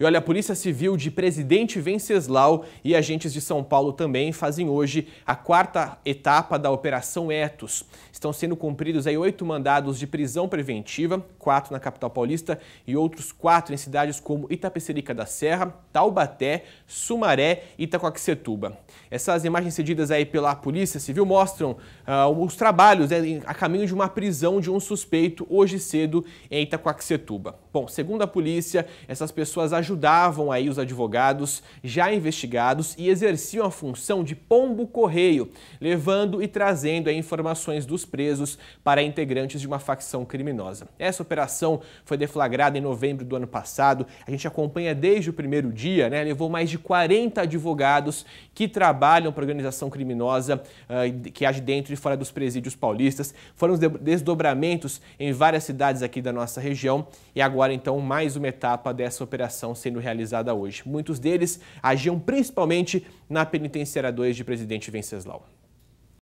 E olha, a Polícia Civil de Presidente Venceslau e agentes de São Paulo também fazem hoje a quarta etapa da Operação Etos. Estão sendo cumpridos aí oito mandados de prisão preventiva, quatro na capital paulista e outros quatro em cidades como Itapecerica da Serra, Taubaté, Sumaré e Itacoaxetuba. Essas imagens cedidas aí pela Polícia Civil mostram uh, os trabalhos né, a caminho de uma prisão de um suspeito hoje cedo em Itacoaxetuba. Bom, segundo a polícia, essas pessoas ajudavam aí os advogados já investigados e exerciam a função de pombo-correio, levando e trazendo informações dos presos para integrantes de uma facção criminosa. Essa operação foi deflagrada em novembro do ano passado, a gente acompanha desde o primeiro dia, né? levou mais de 40 advogados que trabalham para organização criminosa uh, que age dentro e fora dos presídios paulistas. Foram desdobramentos em várias cidades aqui da nossa região e agora então mais uma etapa dessa operação sendo realizada hoje. Muitos deles agiam principalmente na Penitenciária 2 de Presidente Venceslau.